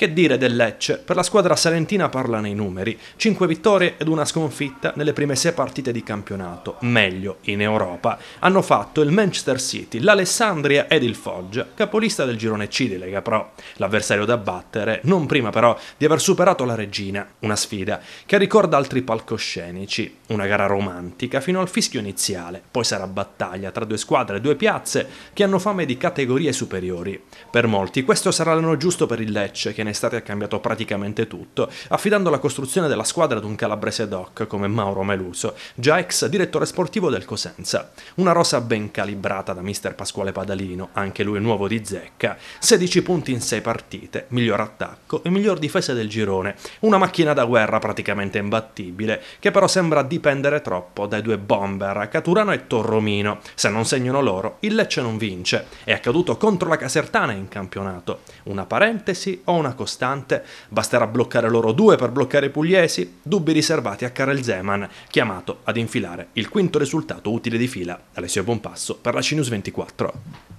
Che dire del Lecce? Per la squadra salentina parla nei numeri. 5 vittorie ed una sconfitta nelle prime 6 partite di campionato, meglio in Europa. Hanno fatto il Manchester City, l'Alessandria ed il Foggia, capolista del girone C di Lega Pro. L'avversario da battere, non prima però di aver superato la Regina, una sfida che ricorda altri palcoscenici. Una gara romantica fino al fischio iniziale, poi sarà battaglia tra due squadre e due piazze che hanno fame di categorie superiori. Per molti questo sarà l'anno giusto per il Lecce che ne estate ha cambiato praticamente tutto, affidando la costruzione della squadra ad un calabrese doc come Mauro Meluso, già ex direttore sportivo del Cosenza. Una rosa ben calibrata da mister Pasquale Padalino, anche lui nuovo di zecca, 16 punti in 6 partite, miglior attacco e miglior difesa del girone, una macchina da guerra praticamente imbattibile, che però sembra dipendere troppo dai due bomber, Caturano e Torromino. Se non segnano loro, il Lecce non vince. È accaduto contro la Casertana in campionato. Una parentesi o una costante, basterà bloccare loro due per bloccare i pugliesi, dubbi riservati a Karel Zeman, chiamato ad infilare il quinto risultato utile di fila, Alessio Bonpasso per la Cinus 24.